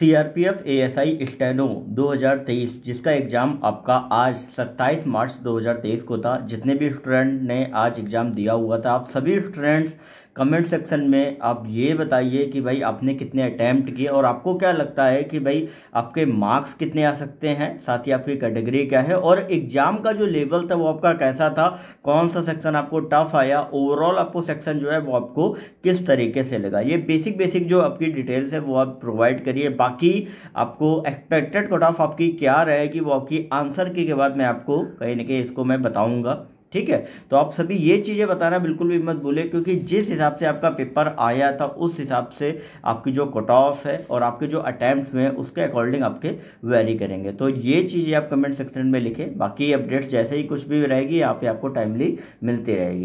CRPF ASI steno 2023 जिसका exam आपका आज 27 मार्च 2023 को था जितने भी स्टूडेंट ने आज एग्ज़ाम दिया हुआ था आप सभी स्टूडेंट्स कमेंट सेक्शन में आप ये बताइए कि भाई आपने कितने अटैम्प्ट किए और आपको क्या लगता है कि भाई आपके मार्क्स कितने आ सकते हैं साथ ही आपकी कैटेगरी क्या है और एग्ज़ाम का जो लेवल था वो आपका कैसा था कौन सा सेक्शन आपको टफ आया ओवरऑल आपको सेक्शन जो है वो आपको किस तरीके से लगा ये बेसिक बेसिक जो आपकी डिटेल्स है वो आप प्रोवाइड करिए बाकी आपको एक्सपेक्टेड कट ऑफ आपकी क्या रहेगी वो आपकी आंसर की के बाद मैं आपको कहीं ना कहीं इसको मैं बताऊंगा ठीक है तो आप सभी ये चीज़ें बताना बिल्कुल भी मत भूलें क्योंकि जिस हिसाब से आपका पेपर आया था उस हिसाब से आपकी जो कट ऑफ है और आपके जो अटैम्प्ट हुए उसके अकॉर्डिंग आपके वेरी करेंगे तो ये चीज़ें आप कमेंट सेक्शन में लिखें बाकी अपडेट्स जैसे ही कुछ भी रहेगी यहाँ पे आपको टाइमली मिलती रहेगी